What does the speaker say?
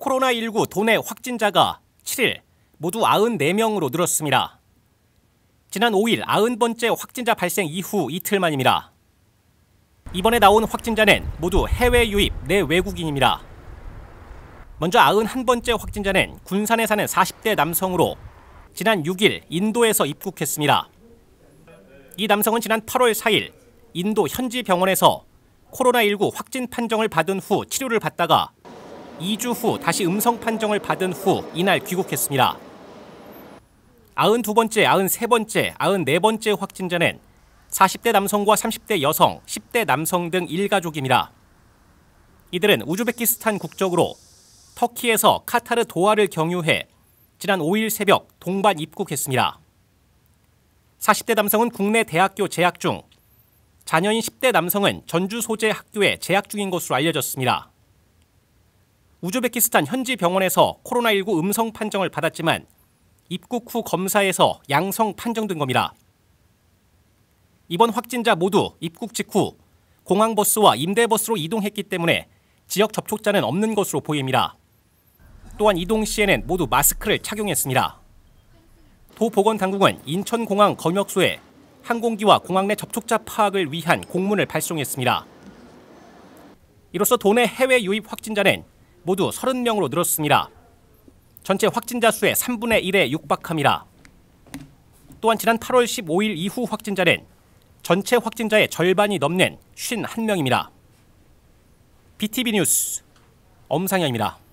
코로나19 도내 확진자가 7일 모두 94명으로 늘었습니다. 지난 5일 90번째 확진자 발생 이후 이틀 만입니다. 이번에 나온 확진자는 모두 해외 유입 내 외국인입니다. 먼저 91번째 확진자는 군산에 사는 40대 남성으로 지난 6일 인도에서 입국했습니다. 이 남성은 지난 8월 4일 인도 현지 병원에서 코로나19 확진 판정을 받은 후 치료를 받다가 2주 후 다시 음성 판정을 받은 후 이날 귀국했습니다. 92번째, 93번째, 94번째 확진자는 40대 남성과 30대 여성, 10대 남성 등 일가족입니다. 이들은 우즈베키스탄 국적으로 터키에서 카타르 도하를 경유해 지난 5일 새벽 동반 입국했습니다. 40대 남성은 국내 대학교 재학 중, 자녀인 10대 남성은 전주 소재 학교에 재학 중인 것으로 알려졌습니다. 우즈베키스탄 현지 병원에서 코로나19 음성 판정을 받았지만 입국 후 검사에서 양성 판정된 겁니다. 이번 확진자 모두 입국 직후 공항버스와 임대버스로 이동했기 때문에 지역 접촉자는 없는 것으로 보입니다. 또한 이동 시에는 모두 마스크를 착용했습니다. 도보건당국은 인천공항 검역소에 항공기와 공항 내 접촉자 파악을 위한 공문을 발송했습니다. 이로써 도내 해외 유입 확진자는 모두 30명으로 늘었습니다. 전체 확진자 수의 3분의 1에 육박함이라. 또한 지난 8월 15일 이후 확진자는 전체 확진자의 절반이 넘는 51명입니다. BTV 뉴스 엄상현입니다.